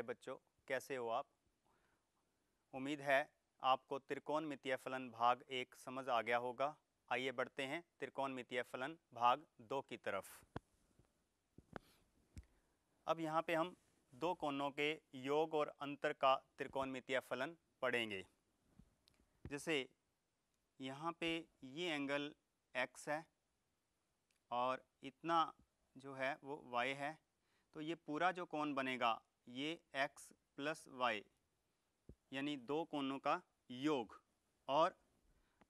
प्यारे बच्चों कैसे हो आप उम्मीद है आपको त्रिकोण मितीय फलन भाग एक समझ आ गया होगा आइए बढ़ते हैं मितीय फलन भाग दो की तरफ अब यहाँ पे हम दो कोणों के योग और अंतर का त्रिकोण मितीय फलन पढ़ेंगे जैसे यहाँ पे ये एंगल x है और इतना जो है वो y है तो ये पूरा जो कोण बनेगा ये x प्लस वाई यानी दो कोनों का योग और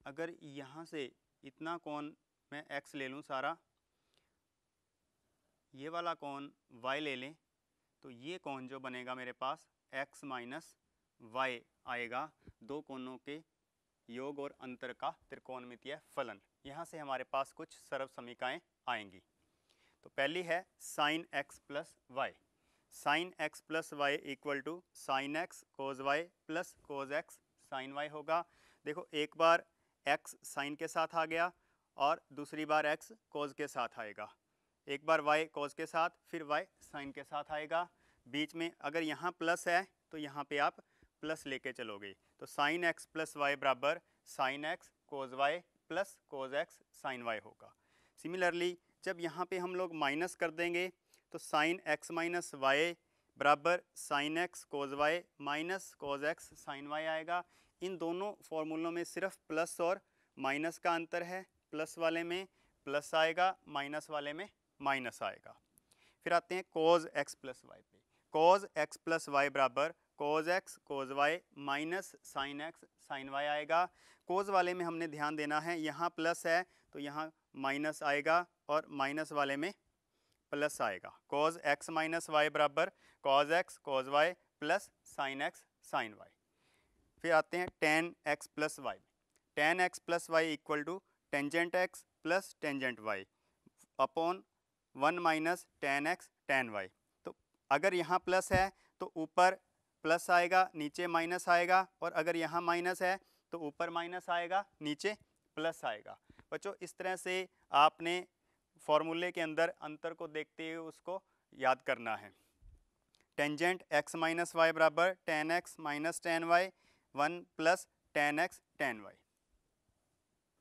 अगर यहाँ से इतना कोण मैं x ले लूँ सारा ये वाला कोण y ले लें तो ये कोण जो बनेगा मेरे पास x माइनस वाई आएगा दो कोनों के योग और अंतर का त्रिकोणमितीय फलन यहाँ से हमारे पास कुछ सर्व समीकाएँ आएंगी तो पहली है sine x plus y sine x plus y equal to sine x cos y plus cos x sine y होगा देखो एक बार एक्स साइन के साथ आ गया और दूसरी बार एक्स कोज के साथ आएगा एक बार वाई कोज के साथ फिर वाई साइन के साथ आएगा बीच में अगर यहाँ प्लस है तो यहाँ पे आप प्लस लेके चलोगे तो साइन एक्स प्लस वाई बराबर sine x cos y plus cos x sine y होगा सिमिलरली जब यहाँ पे हम लोग माइनस कर देंगे तो साइन एक्स माइनस वाई बराबर sine x cos y minus cos x sine y आएगा इन दोनों फॉर्मूलों में सिर्फ प्लस और माइनस का अंतर है प्लस वाले में प्लस आएगा माइनस वाले में माइनस आएगा फिर आते हैं कोज एक्स प्लस वाई पे कोज एक्स प्लस वाई बराबर cos x cos y minus sine x sine y आएगा कोज वाले में हमने ध्यान देना है यहाँ प्लस है तो यहाँ माइनस आएगा और माइनस वाले में प्लस आएगा कॉज एक्स माइनस वाई बराबर cos x cos y plus sine x sine y फिर आते हैं tan x plus y tan x plus y equal to tangent x plus tangent y upon one minus tan x tan y तो अगर यहाँ plus है तो ऊपर plus आएगा नीचे माइनस आएगा और अगर यहाँ माइनस है तो ऊपर माइनस आएगा नीचे प्लस आएगा बच्चों इस तरह से आपने फॉर्मूले के अंदर अंतर को देखते हुए उसको याद करना है टेंजेंट एक्स माइनस वाई बराबर tan x minus tan y one plus tan x tan y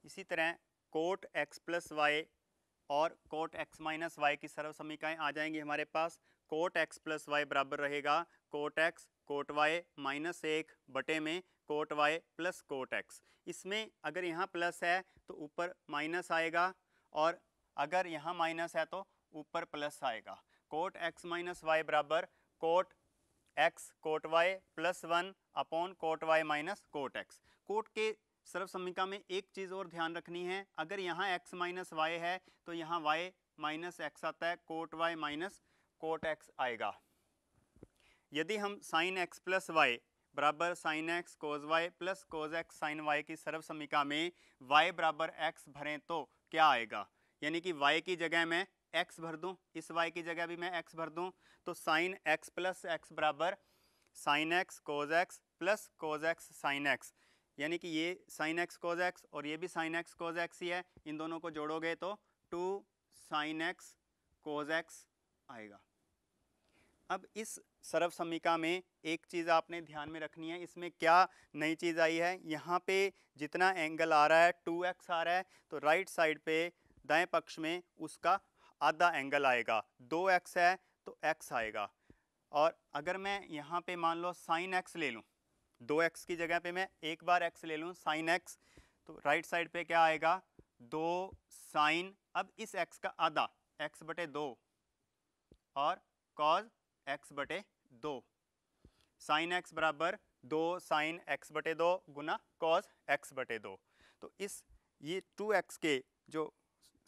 इसी तरह कोट एक्स प्लस वाई और कोट एक्स माइनस वाई की सर्व समीकाएँ आ जाएंगी हमारे पास कोट एक्स प्लस वाई बराबर रहेगा cot x cot y minus एक बटे में cot y plus cot x इसमें अगर यहाँ प्लस है तो ऊपर माइनस आएगा और अगर यहाँ माइनस है तो ऊपर प्लस आएगा कोट एक्स माइनस वाई बराबर cot x cot y plus one upon cot y minus cot x cot के सर्व समीका में एक चीज़ और ध्यान रखनी है अगर यहाँ एक्स माइनस वाई है तो यहाँ वाई माइनस एक्स आता है cot y minus cot x आएगा यदि हम साइन एक्स प्लस वाई बराबर sine x cos y plus cos x sine y की सर्व समीका में वाई बराबर एक्स भरें तो क्या आएगा यानी कि y की जगह मैं x भर दूं इस y की जगह भी मैं x भर दूं तो साइन x प्लस एक्स बराबर sine x cos x plus cos x sine x यानी कि ये साइन एक्स कोज एक्स और ये भी साइन एक्स कोज एक्स ही है इन दोनों को जोड़ोगे तो two sine x cos x आएगा अब इस सर्व समीका में एक चीज़ आपने ध्यान में रखनी है इसमें क्या नई चीज़ आई है यहाँ पे जितना एंगल आ रहा है टू एक्स आ रहा है तो राइट साइड पे दाएं पक्ष में उसका आधा एंगल आएगा दो एक्स है तो एक्स आएगा और अगर मैं यहाँ पे मान लो साइन एक्स ले लूँ दो एक्स की जगह पे मैं एक बार एक्स ले लूँ साइन एक्स तो राइट साइड पे क्या आएगा दो साइन अब इस एक्स का आधा एक्स बटे दो और कॉज एक्स बटे दो साइन एक्स बराबर दो साइन एक्स बटे दो गुना कॉज एक्स बटे दो तो इस ये टू एक्स के जो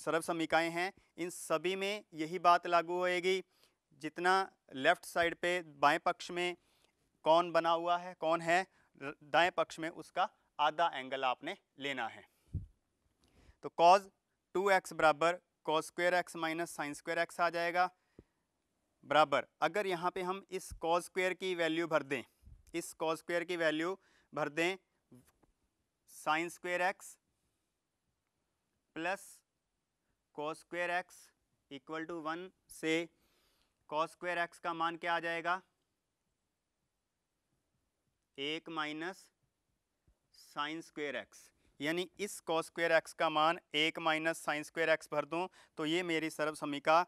सर्व समीकाएँ हैं इन सभी में यही बात लागू होएगी जितना लेफ्ट साइड पे बाएं पक्ष में कौन बना हुआ है कौन है दाएं पक्ष में उसका आधा एंगल आपने लेना है तो कॉज टू एक्स बराबर cos square x minus sine square x आ जाएगा बराबर अगर यहाँ पे हम इस कॉज स्क्वेयर की वैल्यू भर दें इस कॉज स्क्वेयर की वैल्यू भर दें sine square x plus cos square x equal to one से कॉस स्क्वेयर एक्स का मान क्या आ जाएगा एक माइनस साइन स्क्वेयर एक्स यानी इस कॉस स्क्वेयर एक्स का मान एक माइनस साइन स्क्वेयर एक्स भर दूँ तो ये मेरी सर्व समीका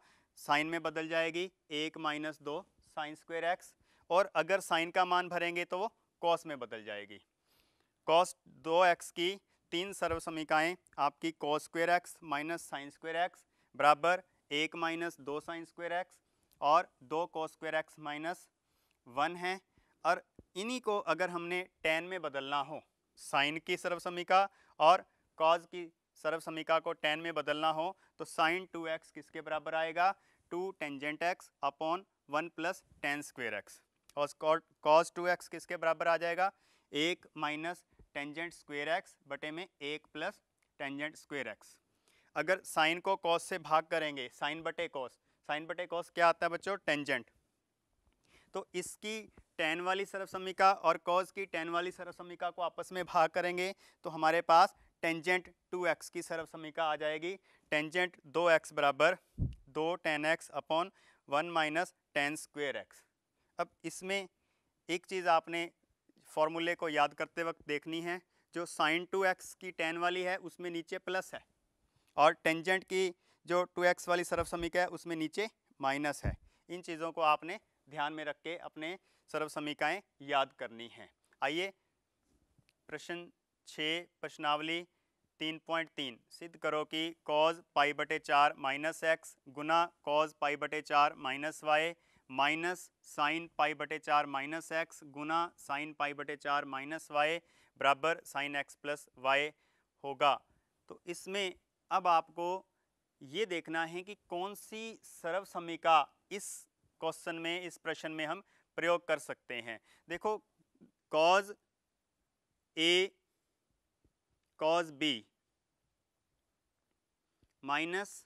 साइन में बदल जाएगी एक माइनस दो साइन स्क्वेयर एक्स और अगर साइन का मान भरेंगे तो वो कॉस में बदल जाएगी कॉस दो एक्स की तीन सर्व समीकाएँ आपकी cos square x minus sine square x बराबर एक माइनस दो साइन स्क्वेयर एक्स और दो कॉ स्क्वेयर एक्स माइनस वन है और इन्हीं को अगर हमने टेन में बदलना हो साइन की सर्व समीका और कॉज की सर्व समीका को टेन में बदलना हो तो साइन टू एक्स किसके बराबर आएगा two tangent x upon one plus tan square x और कॉज टू एक्स किसके बराबर आ जाएगा एक माइनस टेंजेंट स्क्वेयर एक्स बटे में एक प्लस टेंजेंट स्क्वेयर एक्स अगर साइन को कॉस से भाग करेंगे साइन बटे कॉस साइन बटे कॉस क्या आता है बच्चों टेंजेंट तो इसकी टेन वाली सर्वसमिका और कॉस की टेन वाली सर्वसमिका को आपस में भाग करेंगे तो हमारे पास टेंजेंट टू एक्स की सर्वसमिका आ जाएगी टेंजेंट दो एक्स बराबर दो tan x upon one minus tan square x अब इसमें एक चीज़ आपने फॉर्मूले को याद करते वक्त देखनी है जो साइन टू एक्स की टेन वाली है उसमें नीचे प्लस है और टेंजेंट की जो टू एक्स वाली सर्व है उसमें नीचे माइनस है इन चीज़ों को आपने ध्यान में रख के अपने सर्व समीकाएँ याद करनी हैं आइए प्रश्न छः प्रश्नावली तीन पॉइंट तीन सिद्ध करो कि कॉज पाई बटे चार माइनस एक्स गुना कॉज पाई बटे चार minus y minus sine pi बटे चार माइनस एक्स गुना साइन पाई बटे चार माइनस वाई बराबर साइन एक्स प्लस वाई होगा तो इसमें अब आपको ये देखना है कि कौन सी सर्व समीका इस क्वेश्चन में इस प्रश्न में हम प्रयोग कर सकते हैं देखो cos A cos B minus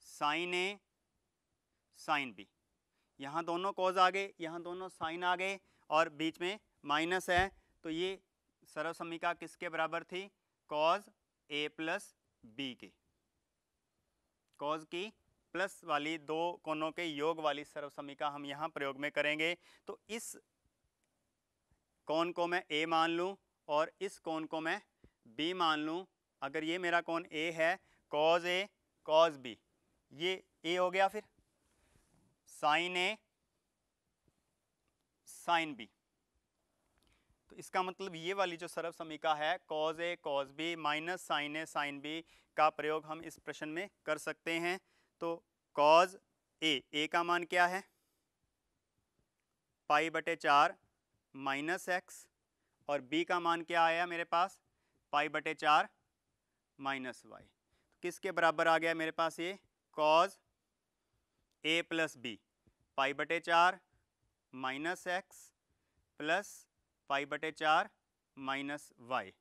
sine A sine B यहाँ दोनों कोज आ गए यहाँ दोनों साइन आ गए और बीच में माइनस है तो ये सर्वसमिका समीका किसके बराबर थी कॉज ए प्लस बी के कॉज की प्लस वाली दो कोनों के योग वाली सर्व समीका हम यहाँ प्रयोग में करेंगे तो इस कोण को मैं ए मान लूँ और इस कोण को मैं बी मान लूँ अगर ये मेरा कोण ए है कॉज ए कॉज बी ये ए हो गया फिर साइन ए साइन बी तो इसका मतलब ये वाली जो सर्व समीका है cos A cos B minus sine A sine B का प्रयोग हम इस प्रश्न में कर सकते हैं तो कॉज ए ए का मान क्या है पाई बटे चार माइनस एक्स और बी का मान क्या आया मेरे पास पाई बटे चार माइनस वाई तो किसके बराबर आ गया मेरे पास ये cos A plus B pi बटे चार माइनस एक्स प्लस पाई बटे चार माइनस वाई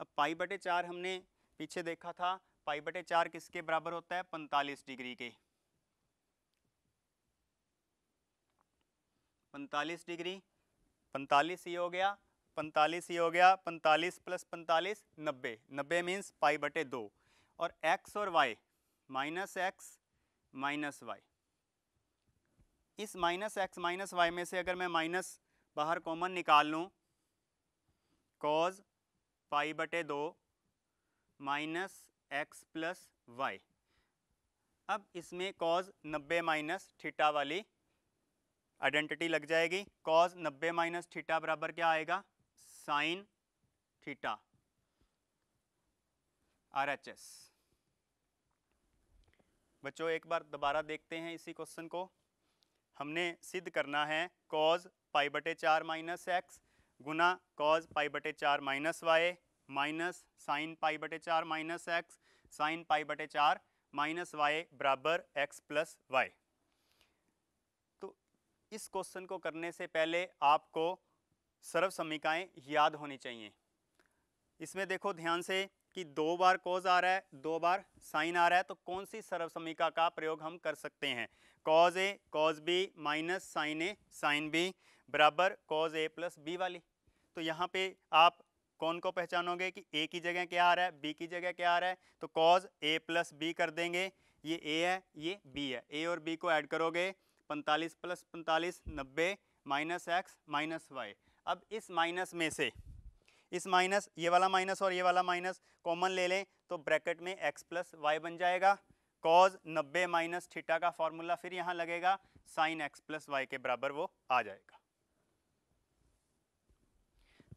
अब पाई बटे चार हमने पीछे देखा था पाई बटे चार किसके बराबर होता है पैंतालीस डिग्री के पैंतालीस डिग्री पैंतालीस ही हो गया पैंतालीस ही हो गया पैंतालीस प्लस पैंतालीस नब्बे नब्बे मीन्स पाई बटे दो और एक्स और y minus x minus y इस माइनस एक्स माइनस वाई में से अगर मैं माइनस बाहर कॉमन निकाल लूँ कॉज पाई बटे दो माइनस एक्स प्लस वाई अब इसमें कॉज नब्बे माइनस थीटा वाली आइडेंटिटी लग जाएगी कॉज नब्बे माइनस थीटा बराबर क्या आएगा sine theta R H S बच्चों एक बार दोबारा देखते हैं इसी क्वेश्चन को हमने सिद्ध करना है कॉज पाई बटे चार माइनस एक्स गुना कॉज पाई बटे चार minus y minus sine pi बटे चार माइनस एक्स साइन पाई बटे चार माइनस वाई बराबर एक्स प्लस वाई तो इस क्वेश्चन को करने से पहले आपको सर्व समीकाएँ याद होनी चाहिए इसमें देखो ध्यान से कि दो बार कॉज आ रहा है दो बार साइन आ रहा है तो कौन सी सर्वसमिका का प्रयोग हम कर सकते हैं cos A cos B minus sine A sine B बराबर कॉज ए प्लस बी वाली तो यहाँ पे आप कौन को पहचानोगे कि ए की जगह क्या आ रहा है बी की जगह क्या आ रहा है तो कॉज ए प्लस बी कर देंगे ये ए है ये बी है ए और बी को ऐड करोगे पैंतालीस प्लस पैंतालीस नब्बे माइनस एक्स माइनस वाई अब इस माइनस में से इस माइनस ये वाला माइनस और ये वाला माइनस कॉमन ले लें तो ब्रैकेट में एक्स प्लस वाई बन जाएगा कॉज नब्बे माइनस थीटा का फॉर्मूला फिर यहाँ लगेगा साइन एक्स प्लस वाई के बराबर वो आ जाएगा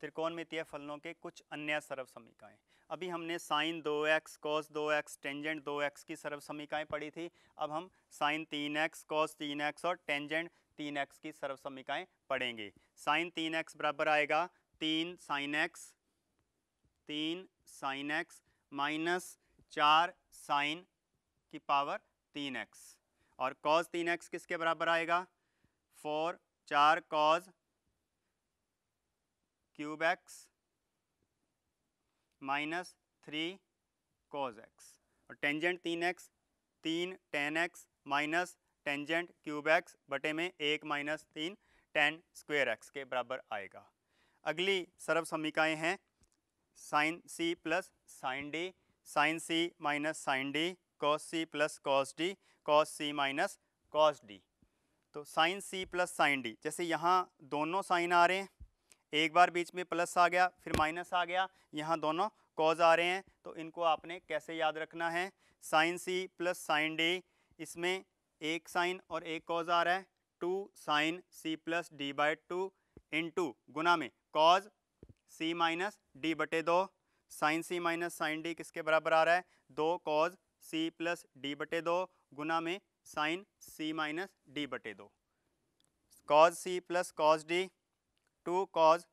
त्रिकोण मितीय फलनों के कुछ अन्य सर्व समीकाएँ अभी हमने साइन दो एक्स कॉस दो एक्स टेंजेंट दो एक्स की सर्व समीकाएँ पढ़ी थी अब हम साइन तीन एक्स कॉस तीन एक्स और टेंजेंट तीन एक्स की सर्व समीकाएँ पढ़ेंगे साइन तीन एक्स बराबर आएगा तीन साइन एक्स तीन साइन एक्स माइनस चार साइन की पावर तीन एक्स और कॉज तीन एक्स किसके बराबर आएगा फोर चार cos cube x minus three cos x और टेंजेंट तीन एक्स तीन tan x minus tangent cube x बटे में एक माइनस तीन टेन स्क्वेयर एक्स के बराबर आएगा अगली सर्व समीकाएँ हैं sine C plus sine D sine C minus sine D cos C plus cos D cos C minus cos D तो sine C plus sine D जैसे यहाँ दोनों साइन आ रहे हैं एक बार बीच में प्लस आ गया फिर माइनस आ गया यहाँ दोनों कॉज आ रहे हैं तो इनको आपने कैसे याद रखना है sine C plus sine D इसमें एक साइन और एक कॉज आ रहा है two sine C plus D by two into गुना में कॉज सी माइनस डी बटे दो sine C minus sine D किसके बराबर आ रहा है दो कॉज सी प्लस डी बटे दो गुना में साइन सी माइनस डी बटे दो cos C plus cos D two cos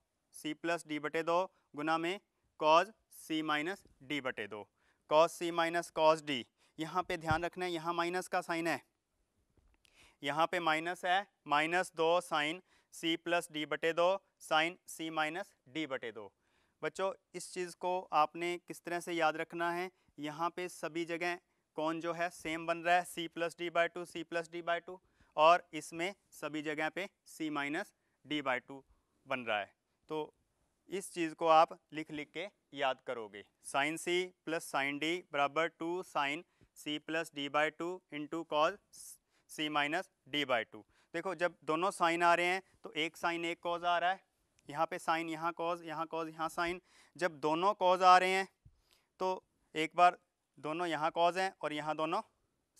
C plus D बटे दो गुना में कॉज सी माइनस डी बटे दो cos C minus cos D यहाँ पे ध्यान रखना है यहाँ माइनस का साइन है यहाँ पे माइनस है माइनस दो साइन सी प्लस डी बटे दो साइन सी माइनस डी बटे दो बच्चों इस चीज़ को आपने किस तरह से याद रखना है यहाँ पे सभी जगह कौन जो है सेम बन रहा है C plus D by two C plus D by two और इसमें सभी जगह पे C minus D by two बन रहा है तो इस चीज़ को आप लिख लिख के याद करोगे sine C plus sine D बराबर two sine C plus D by two into cos C minus D by two देखो जब दोनों साइन आ रहे हैं तो एक साइन एक कॉज आ रहा है यहाँ पे साइन यहाँ कॉज यहाँ कॉज यहाँ साइन जब दोनों कॉज आ रहे हैं तो एक बार दोनों यहाँ कॉज हैं और यहाँ दोनों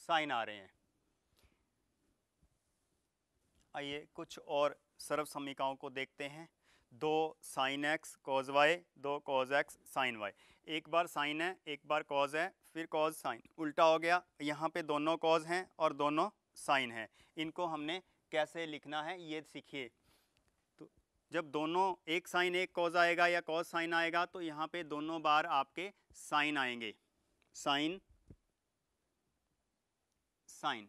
साइन आ रहे हैं आइए कुछ और सर्व समीकाओं को देखते हैं दो साइन एक्स कॉज वाई दो कॉज एक्स साइन वाई एक बार साइन है एक बार कॉज है फिर कॉज साइन उल्टा हो गया यहाँ पे दोनों कॉज हैं और दोनों साइन हैं इनको हमने कैसे लिखना है ये सीखिए तो जब दोनों एक साइन एक कॉज आएगा या कॉज साइन आएगा तो यहाँ पे दोनों बार आपके साइन आएंगे साइन साइन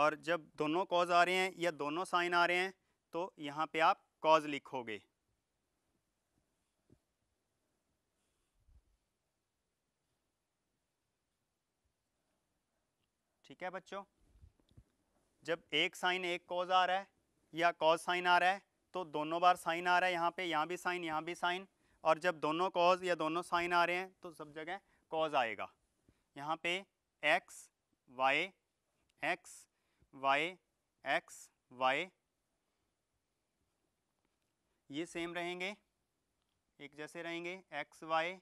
और जब दोनों कॉज आ रहे हैं या दोनों साइन आ रहे हैं तो यहाँ पे आप कॉज लिखोगे क्या बच्चों जब एक साइन एक कॉज आ रहा है या कॉज साइन आ रहा है तो दोनों बार साइन आ रहा है यहाँ पे यहाँ भी साइन यहाँ भी साइन और जब दोनों कॉज या दोनों साइन आ रहे हैं तो सब जगह कॉज आएगा यहाँ पे x y x y x y ये सेम रहेंगे एक जैसे रहेंगे एक्स वाई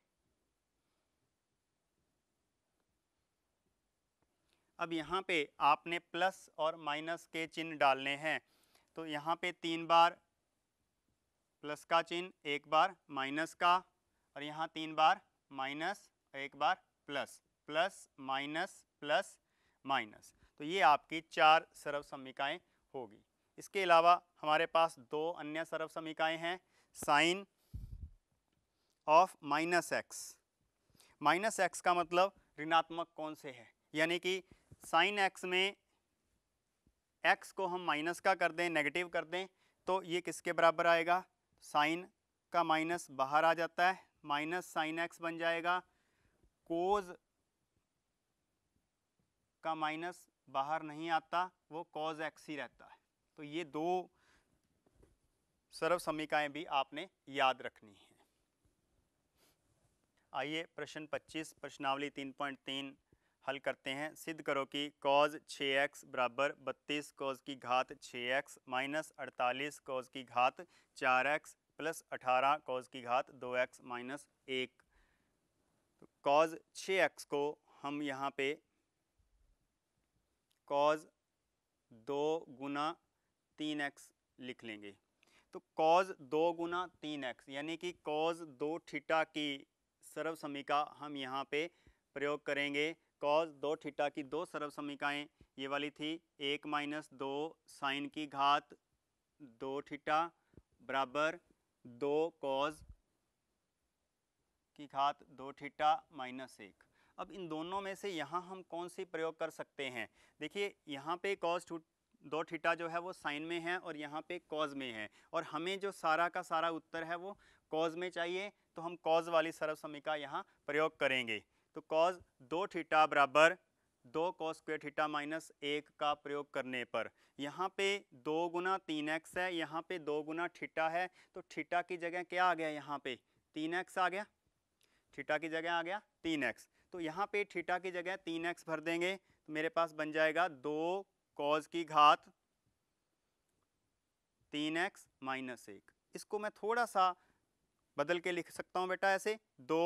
अब यहाँ पे आपने प्लस और माइनस के चिन्ह डालने हैं तो यहाँ पे तीन बार प्लस का चिन्ह एक बार माइनस का और यहाँ तीन बार माइनस एक बार plus plus minus plus minus तो ये आपकी चार सर्व समीकाएँ होगी इसके अलावा हमारे पास दो अन्य सर्व समीकाएँ हैं sine of minus x minus x का मतलब ऋणात्मक कौन से है यानी कि साइन एक्स में एक्स को हम माइनस का कर दें नेगेटिव कर दें तो ये किसके बराबर आएगा साइन का माइनस बाहर आ जाता है माइनस साइन एक्स बन जाएगा कोज का माइनस बाहर नहीं आता वो कॉज एक्स ही रहता है तो ये दो सर्व समीकाएं भी आपने याद रखनी है आइए प्रश्न 25 प्रश्नावली 3.3 हल करते हैं सिद्ध करो कि कॉज छः एक्स बराबर बत्तीस कॉज की घात छः एक्स माइनस अड़तालीस कॉज की घात चार एक्स प्लस अठारह कॉज की घात दो एक्स माइनस एक कॉज छः एक्स को हम यहाँ पे कॉज दो गुना तीन एक्स लिख लेंगे तो कॉज दो गुना तीन एक्स यानी कि कॉज दो थीटा की सर्व समीका हम यहाँ पे प्रयोग करेंगे कॉस दो ठीटा की दो सर्व समीकाएँ ये वाली थी एक माइनस दो साइन की घात दो ठीटा बराबर दो कॉस की घात दो ठीटा माइनस एक अब इन दोनों में से यहाँ हम कौन सी प्रयोग कर सकते हैं देखिए यहाँ पे कॉज दो ठीटा जो है वो साइन में है और यहाँ पे कॉज में है और हमें जो सारा का सारा उत्तर है वो कॉज में चाहिए तो हम कॉज वाली सर्व समीका यहाँ प्रयोग करेंगे तो कॉज दो थीटा बराबर दो कॉस स्क्वेयर थीटा माइनस एक का प्रयोग करने पर यहाँ पे दो गुना तीन एक्स है यहाँ पे दो गुना थीटा है तो थीटा की जगह क्या आ गया यहाँ पे तीन एक्स आ गया थीटा की जगह आ गया तीन एक्स तो यहाँ पे थीटा की जगह तीन एक्स भर देंगे तो मेरे पास बन जाएगा दो कॉज की घात तीन एक्स माइनस एक इसको मैं थोड़ा सा बदल के लिख सकता हूँ बेटा ऐसे दो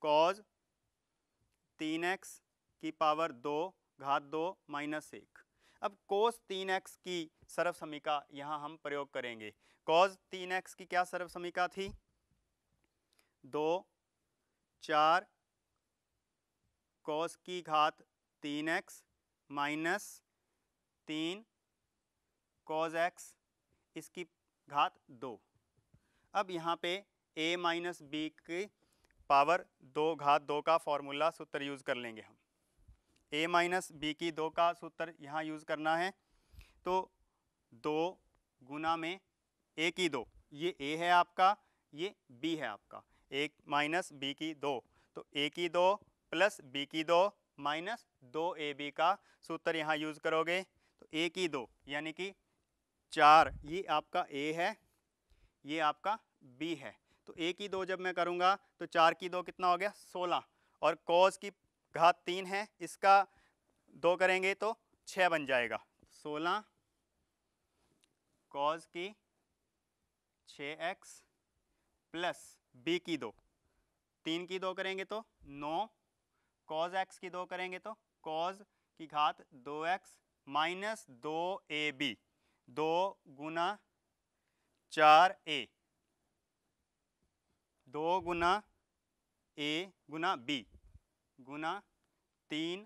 कॉज तीन एक्स की पावर दो घात दो माइनस एक अब कोस तीन एक्स की सर्व समीका यहाँ हम प्रयोग करेंगे कोस तीन एक्स की क्या सर्व समीका थी दो चार कोस की घात तीन एक्स माइनस तीन कॉज एक्स इसकी घात दो अब यहाँ पे a माइनस बी की पावर दो घात दो का फॉर्मूला सूत्र यूज़ कर लेंगे हम ए माइनस बी की दो का सूत्र यहाँ यूज़ करना है तो दो गुना में ए की दो ये ए है आपका ये बी है आपका एक माइनस बी की दो तो ए की दो प्लस बी की दो माइनस दो ए बी का सूत्र यहाँ यूज़ करोगे तो ए की दो यानी कि चार ये आपका ए है ये आपका बी है तो एक ही दो जब मैं करूँगा तो चार की दो कितना हो गया सोलह और कॉज की घात तीन है इसका दो करेंगे तो छः बन जाएगा सोलह कॉज की छ एक्स प्लस बी की दो तीन की दो करेंगे तो नौ कॉज एक्स की दो करेंगे तो कॉज की घात दो एक्स माइनस दो ए बी दो गुना चार ए दो गुना ए गुना बी गुना तीन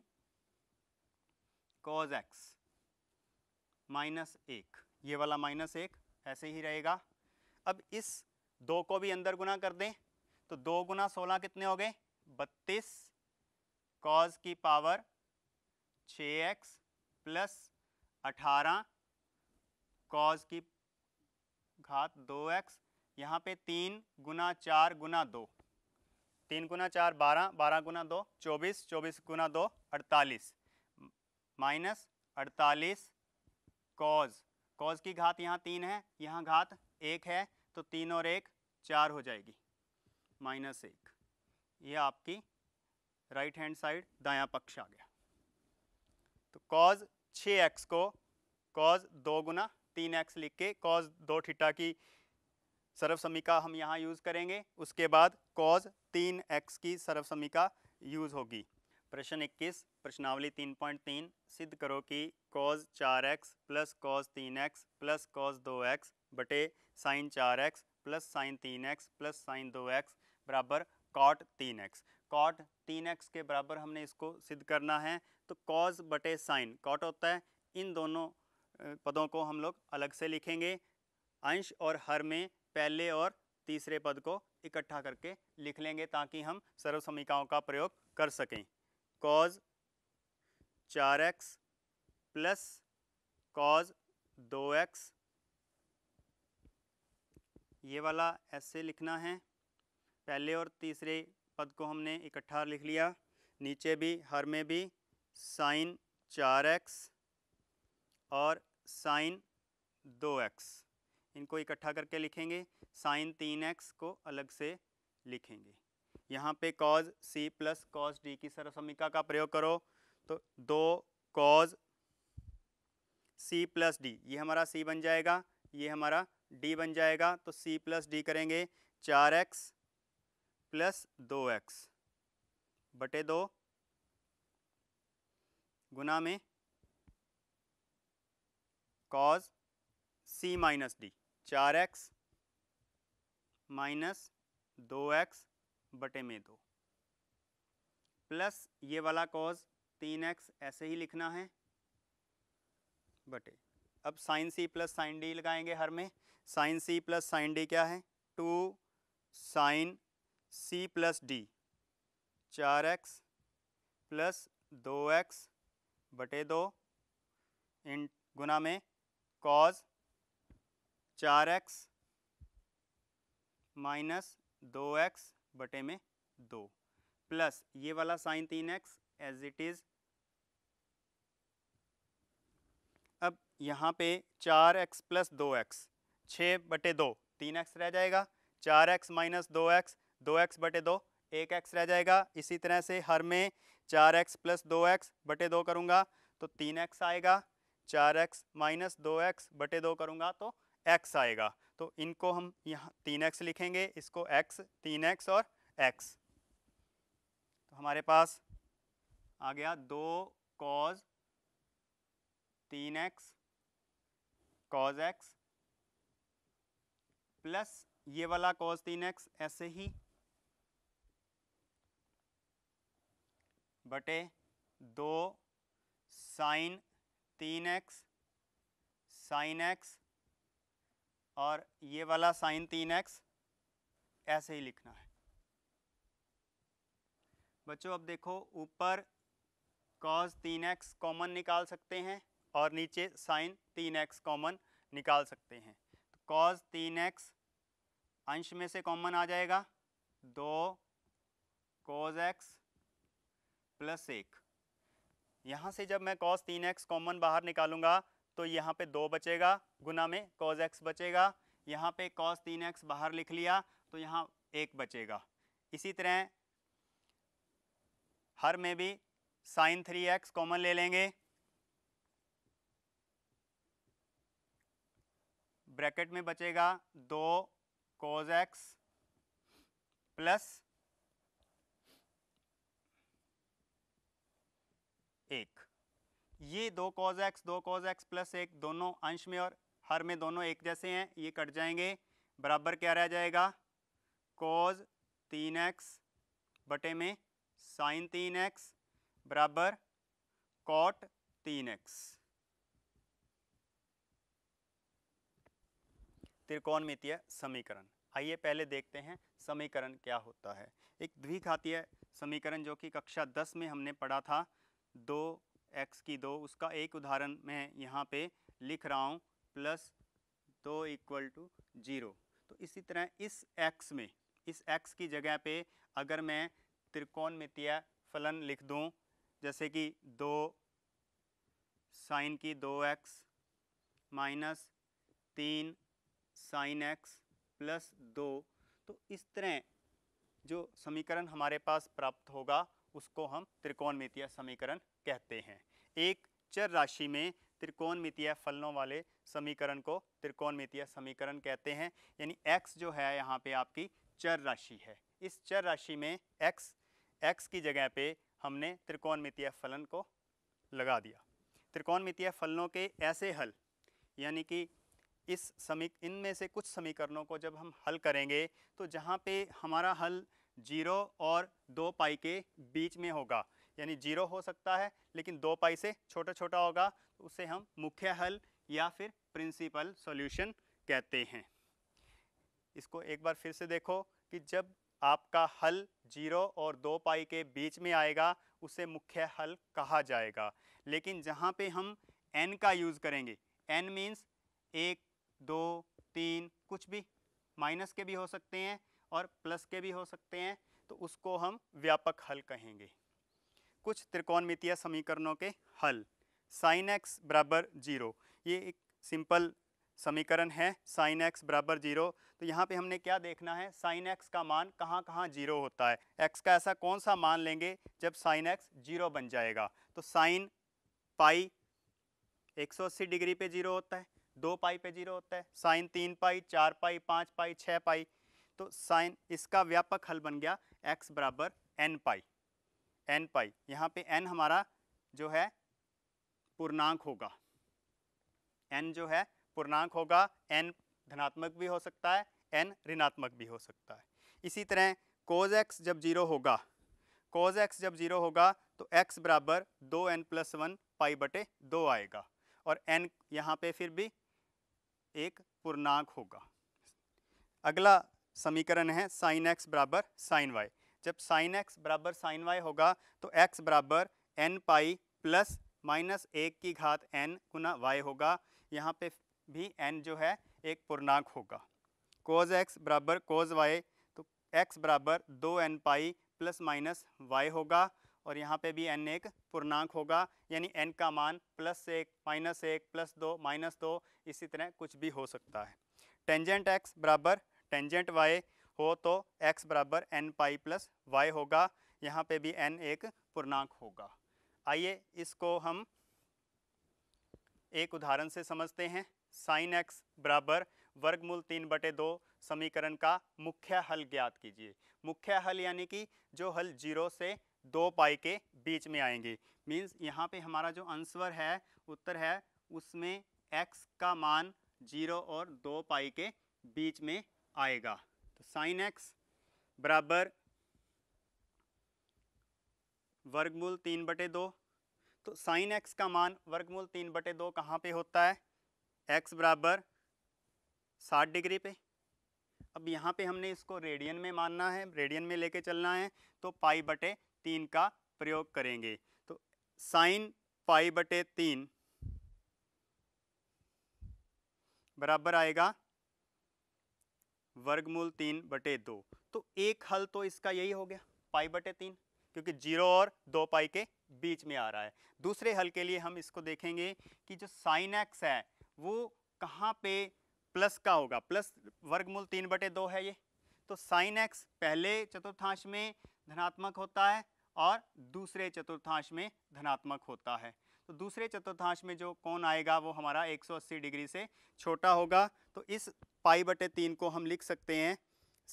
कॉज एक्स माइनस एक ये वाला माइनस एक ऐसे ही रहेगा अब इस दो को भी अंदर गुना कर दें तो दो गुना सोलह कितने हो गए बत्तीस कॉज की पावर छ एक्स प्लस अठारह कॉज की घात दो एक्स यहाँ पे तीन गुना चार गुना दो तीन गुना चार बारह बारह गुना दो चौबीस चौबीस गुना दो अड़तालीस माइनस अड़तालीस कॉज कॉज की घात यहाँ तीन है यहाँ घात एक है तो तीन और एक चार हो जाएगी माइनस एक ये आपकी राइट हैंड साइड दाया पक्ष आ गया तो कॉज छ एक्स को कॉज दो गुना तीन एक्स लिख के कॉज दो ठीटा की सर्वसमिका हम यहाँ यूज़ करेंगे उसके बाद कॉज तीन एक्स की सर्वसमिका यूज़ होगी प्रश्न 21 प्रश्नावली 3.3 सिद्ध करो कि कॉज चार एक्स प्लस कॉज तीन एक्स प्लस कॉज दो एक्स बटे साइन चार एक्स प्लस साइन तीन एक्स प्लस साइन दो एक्स बराबर कॉट तीन एक्स कॉट तीन एक्स के बराबर हमने इसको सिद्ध करना है तो कॉज बटे साइन कॉट होता है इन दोनों पदों को हम लोग अलग से लिखेंगे अंश और हर में पहले और तीसरे पद को इकट्ठा करके लिख लेंगे ताकि हम सर्व समीकाओं का प्रयोग कर सकें कॉज चार एक्स प्लस कॉज दो एक्स ये वाला ऐसे लिखना है पहले और तीसरे पद को हमने इकट्ठा लिख लिया नीचे भी हर में भी साइन चार एक्स और साइन दो एक्स इनको इकट्ठा करके लिखेंगे साइन तीन एक्स को अलग से लिखेंगे यहाँ पे cos C plus cos D की सरसमिका का प्रयोग करो तो दो कॉज सी प्लस डी ये हमारा सी बन जाएगा ये हमारा डी बन जाएगा तो सी प्लस डी करेंगे चार एक्स प्लस दो एक्स बटे दो गुना में कॉज सी माइनस डी चार एक्स माइनस दो एक्स बटे में दो प्लस ये वाला कॉज तीन एक्स ऐसे ही लिखना है बटे अब sine C plus sine D लगाएंगे हर में sine C plus sine D क्या है two sine C plus D चार एक्स प्लस दो एक्स बटे दो इन गुना में कॉज चार एक्स माइनस दो एक्स बटे में दो प्लस ये वाला साइन तीन एक्स एज इट इज़ अब यहाँ पे चार एक्स प्लस दो एक्स छः बटे दो तीन एक्स रह जाएगा चार एक्स माइनस दो एक्स दो एक्स बटे दो एक एक्स रह जाएगा इसी तरह से हर में चार एक्स प्लस दो एक्स बटे दो करूँगा तो तीन एक्स आएगा चार एक्स माइनस दो एक्स बटे दो करूँगा तो एक्स आएगा तो इनको हम यहाँ तीन एक्स लिखेंगे इसको एक्स तीन एक्स और एक्स तो हमारे पास आ गया दो कॉज तीन एक्स कॉज एक्स प्लस ये वाला कॉज तीन एक्स ऐसे ही बटे दो साइन तीन एक्स साइन एक्स और ये वाला साइन तीन एक्स ऐसे ही लिखना है बच्चों अब देखो ऊपर कॉज तीन एक्स कॉमन निकाल सकते हैं और नीचे साइन तीन एक्स कॉमन निकाल सकते हैं तो कॉज तीन एक्स अंश में से कॉमन आ जाएगा दो कॉज एक्स प्लस एक यहाँ से जब मैं कॉस तीन एक्स कॉमन बाहर निकालूंगा तो यहाँ पे दो बचेगा गुना में कॉज एक्स बचेगा यहाँ पे कॉज तीन एक्स बाहर लिख लिया तो यहाँ एक बचेगा इसी तरह हर में भी साइन थ्री एक्स कॉमन ले लेंगे ब्रैकेट में बचेगा दो कॉज एक्स प्लस एक ये दो कॉज एक्स दो कॉज एक्स प्लस एक दोनों अंश में और हर में दोनों एक जैसे हैं ये कट जाएंगे बराबर क्या रह जाएगा कॉज तीन एक्स बटे में साइन तीन एक्स बराबर कॉट तीन एक्स त्रिकोण त्रिकोणमितीय समीकरण आइए पहले देखते हैं समीकरण क्या होता है एक द्विघातीय समीकरण जो कि कक्षा दस में हमने पढ़ा था दो एक्स की दो उसका एक उदाहरण मैं यहाँ पे लिख रहा हूँ प्लस दो इक्वल टू ज़ीरो तो इसी तरह इस एक्स में इस एक्स की जगह पे अगर मैं त्रिकोणमितीय फलन लिख दूँ जैसे कि दो साइन की दो एक्स माइनस तीन साइन एक्स प्लस दो तो इस तरह जो समीकरण हमारे पास प्राप्त होगा उसको हम त्रिकोणमितीय समीकरण कहते हैं एक चर राशि में त्रिकोणमितीय फलनों वाले समीकरण को त्रिकोणमितीय समीकरण कहते हैं यानी x जो है यहाँ पे आपकी चर राशि है इस चर राशि में x x की जगह पे हमने त्रिकोणमितीय फलन को लगा दिया त्रिकोणमितीय फलनों के ऐसे हल यानी कि इस समी इनमें से कुछ समीकरणों को जब हम हल करेंगे तो जहाँ पे हमारा हल जीरो और दो पाई के बीच में होगा यानी जीरो हो सकता है लेकिन दो पाई से छोटा छोटा होगा तो उसे हम मुख्य हल या फिर प्रिंसिपल सॉल्यूशन कहते हैं इसको एक बार फिर से देखो कि जब आपका हल जीरो और दो पाई के बीच में आएगा उसे मुख्य हल कहा जाएगा लेकिन जहाँ पे हम एन का यूज़ करेंगे एन मीन्स एक दो तीन कुछ भी माइनस के भी हो सकते हैं और प्लस के भी हो सकते हैं तो उसको हम व्यापक हल कहेंगे कुछ त्रिकोणमितीय समीकरणों के हल साइन एक्स बराबर जीरो ये एक सिंपल समीकरण है साइन एक्स बराबर जीरो तो यहाँ पे हमने क्या देखना है साइन एक्स का मान कहाँ कहाँ जीरो होता है एक्स का ऐसा कौन सा मान लेंगे जब साइन एक्स जीरो बन जाएगा तो साइन पाई 180 डिग्री पे जीरो होता है दो पाई पे जीरो होता है साइन तीन पाई चार पाई पाँच पाई छः पाई तो साइन इसका व्यापक हल बन गया एक्स बराबर एन पाई एन पाई यहाँ पे एन हमारा जो है पूर्णांक होगा एन जो है पूर्णांक होगा एन धनात्मक भी हो सकता है एन ऋणात्मक भी हो सकता है इसी तरह कोज एक्स जब जीरो होगा कोज एक्स जब जीरो होगा तो एक्स बराबर दो एन प्लस वन पाई बटे दो आएगा और एन यहाँ पे फिर भी एक पूर्णांक होगा अगला समीकरण है साइन एक्स बराबर साइन वाई जब साइन एक्स बराबर साइन वाई होगा तो एक्स बराबर एन पाई प्लस माइनस एक की घात एन गुना वाई होगा यहाँ पे भी एन जो है एक पूर्णांक होगा कोज एक्स बराबर कोज वाई तो एक्स बराबर दो n pi plus minus y होगा और यहाँ पे भी एन एक पूर्णांक होगा यानी एन का मान प्लस एक माइनस एक प्लस दो माइनस दो इसी तरह कुछ भी हो सकता है टेंजेंट एक्स बराबर टेंजेंट वाई हो तो एक्स बराबर एन पाई प्लस वाई होगा यहाँ पे भी एन एक पूर्णांक होगा आइए इसको हम एक उदाहरण से समझते हैं साइन एक्स बराबर वर्गमूल तीन बटे दो समीकरण का मुख्य हल ज्ञात कीजिए मुख्य हल यानी कि जो हल जीरो से दो पाई के बीच में आएंगे मीन्स यहाँ पे हमारा जो आंसर है उत्तर है उसमें एक्स का मान जीरो और दो पाई के बीच में आएगा तो साइन एक्स बराबर वर्गमूल तीन बटे दो तो साइन एक्स का मान वर्गमूल तीन बटे दो कहाँ पर होता है एक्स बराबर साठ डिग्री पे अब यहाँ पे हमने इसको रेडियन में मानना है रेडियन में लेके चलना है तो पाई बटे तीन का प्रयोग करेंगे तो साइन पाई बटे तीन बराबर आएगा वर्गमूल तीन बटे दो तो एक हल तो इसका यही हो गया पाई बटे तीन क्योंकि जीरो और दो पाई के बीच में आ रहा है दूसरे हल के लिए हम इसको देखेंगे कि जो साइन एक्स है वो कहाँ पे प्लस का होगा प्लस वर्गमूल तीन बटे दो है ये तो साइन एक्स पहले चतुर्थांश में धनात्मक होता है और दूसरे चतुर्थांश में धनात्मक होता है तो दूसरे चतुर्थांश में जो कौन आएगा वो हमारा 180 डिग्री से छोटा होगा तो इस पाई बटे तीन को हम लिख सकते हैं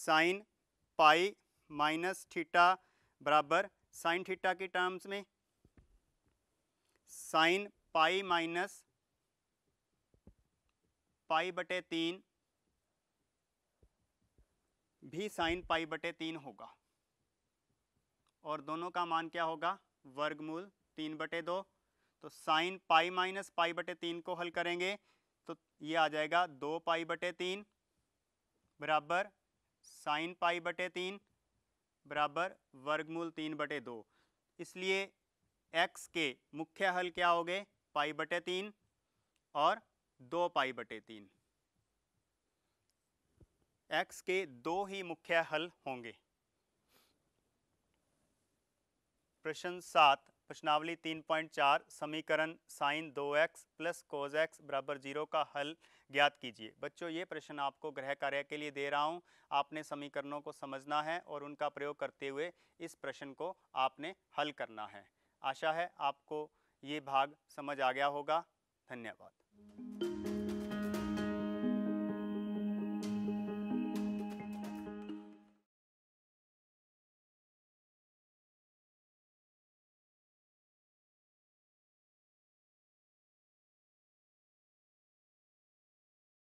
साइन पाई माइनस थीटा बराबर साइन थीटा के टर्म्स में साइन पाई माइनस पाई बटे तीन भी साइन पाई बटे तीन होगा और दोनों का मान क्या होगा वर्गमूल तीन बटे दो तो साइन पाई माइनस पाई बटे तीन को हल करेंगे तो ये आ जाएगा दो पाई बटे तीन बराबर साइन पाई बटे तीन बराबर वर्गमूल तीन बटे दो इसलिए एक्स के मुख्य हल क्या हो गए पाई बटे तीन और दो पाई बटे तीन एक्स के दो ही मुख्य हल होंगे प्रश्न सात प्रश्नावली 3.4 समीकरण sine 2x plus cos x बराबर जीरो का हल ज्ञात कीजिए बच्चों ये प्रश्न आपको गृह कार्य के लिए दे रहा हूँ आपने समीकरणों को समझना है और उनका प्रयोग करते हुए इस प्रश्न को आपने हल करना है आशा है आपको ये भाग समझ आ गया होगा धन्यवाद